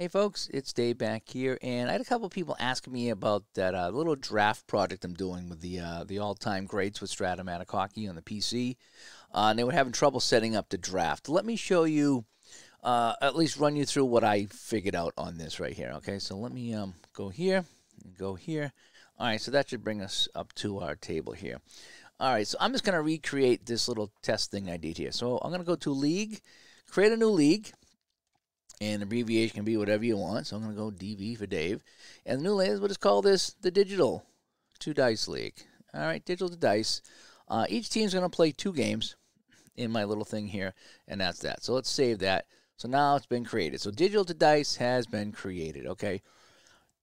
Hey folks, it's Dave back here, and I had a couple people asking me about that uh, little draft project I'm doing with the uh, the all-time greats with Stratomatic Hockey on the PC, uh, and they were having trouble setting up the draft. Let me show you, uh, at least run you through what I figured out on this right here. Okay, so let me um, go here and go here. All right, so that should bring us up to our table here. All right, so I'm just going to recreate this little test thing I did here. So I'm going to go to League, create a new league. And abbreviation can be whatever you want. So I'm going to go DV for Dave. And the new land is what is called this the Digital Two Dice League. All right, Digital to Dice. Uh, each team's going to play two games in my little thing here, and that's that. So let's save that. So now it's been created. So Digital to Dice has been created. Okay.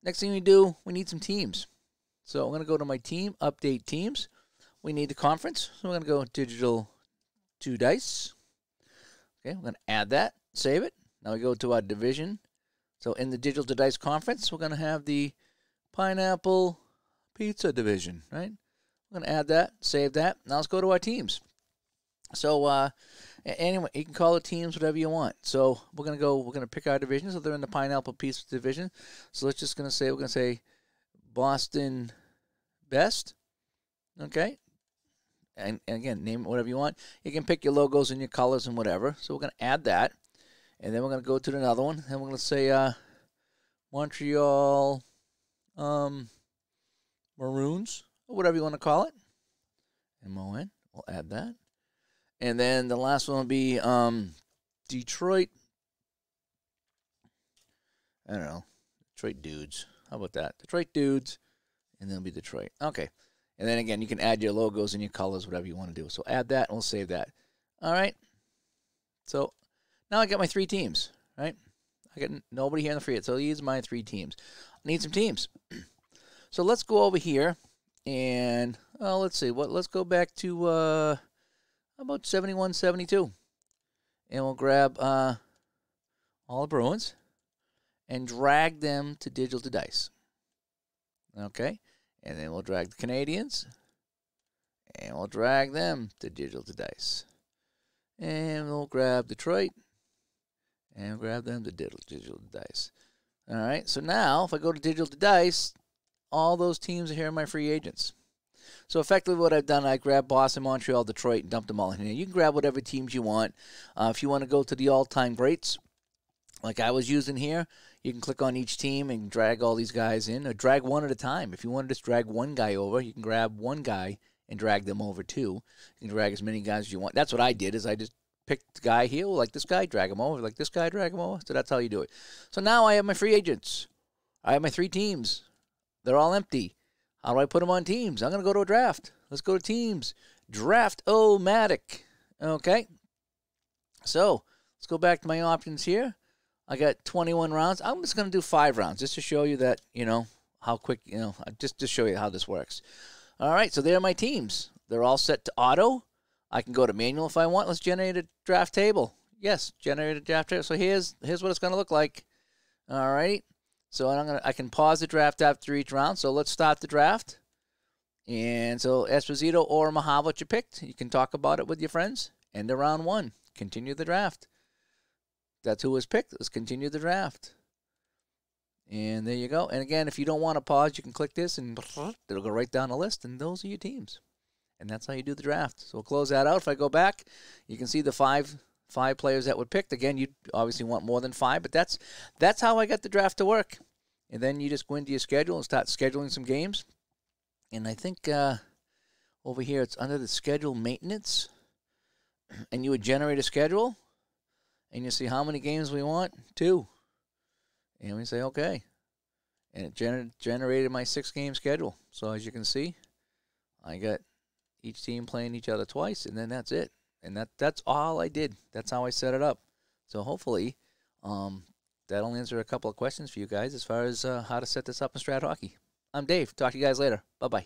Next thing we do, we need some teams. So I'm going to go to my team, update teams. We need the conference. So we're going to go Digital to Dice. Okay, we're going to add that, save it. Now we go to our division. So in the Digital to Dice Conference, we're going to have the Pineapple Pizza Division, right? We're going to add that, save that. Now let's go to our teams. So uh, anyway, you can call the teams, whatever you want. So we're going to go, we're going to pick our division. So they're in the Pineapple Pizza Division. So let's just going to say, we're going to say Boston Best, okay? And, and again, name it whatever you want. You can pick your logos and your colors and whatever. So we're going to add that. And then we're going to go to another one. And we're going to say uh, Montreal um, Maroons, or whatever you want to call it. MON. We'll add that. And then the last one will be um, Detroit. I don't know. Detroit Dudes. How about that? Detroit Dudes. And then it'll be Detroit. Okay. And then again, you can add your logos and your colors, whatever you want to do. So add that and we'll save that. All right. So now I got my three teams, right? I got nobody here in the free hit, so these are my three teams. I need some teams. so let's go over here and oh, let's see what. Let's go back to uh, about 71, 72, and we'll grab uh, all the Bruins and drag them to digital to dice. Okay, and then we'll drag the Canadians and we'll drag them to digital to dice, and we'll grab Detroit and grab them to digital, digital dice. All right, so now if I go to digital dice, all those teams are here in my free agents. So effectively, what I've done, I grabbed Boston, Montreal, Detroit, and dumped them all in here. You can grab whatever teams you want. Uh, if you want to go to the all-time greats, like I was using here, you can click on each team and drag all these guys in, or drag one at a time. If you want to just drag one guy over, you can grab one guy and drag them over too. You can drag as many guys as you want. That's what I did. Is I just pick the guy here, like this guy, drag him over, like this guy, drag him over. So that's how you do it. So now I have my free agents. I have my three teams. They're all empty. How do I put them on teams? I'm going to go to a draft. Let's go to teams. Draft Matic. Okay. So let's go back to my options here. I got 21 rounds. I'm just going to do five rounds just to show you that, you know, how quick, you know, just to show you how this works. All right. So there are my teams. They're all set to auto. I can go to manual if I want. Let's generate a draft table. Yes, generate a draft table. So here's here's what it's going to look like. All right. So I'm gonna I can pause the draft after each round. So let's start the draft. And so Esposito or Mahavat you picked, you can talk about it with your friends. End of round one. Continue the draft. That's who was picked. Let's continue the draft. And there you go. And again, if you don't want to pause, you can click this and it'll go right down the list. And those are your teams and that's how you do the draft. So we'll close that out. If I go back, you can see the five five players that were picked. Again, you obviously want more than five, but that's that's how I got the draft to work. And then you just go into your schedule and start scheduling some games. And I think uh, over here it's under the schedule maintenance, and you would generate a schedule, and you see how many games we want. Two, and we say okay, and it gener- generated my six game schedule. So as you can see, I got each team playing each other twice, and then that's it. And that that's all I did. That's how I set it up. So hopefully, um, that'll answer a couple of questions for you guys as far as uh, how to set this up in Strat Hockey. I'm Dave. Talk to you guys later. Bye bye.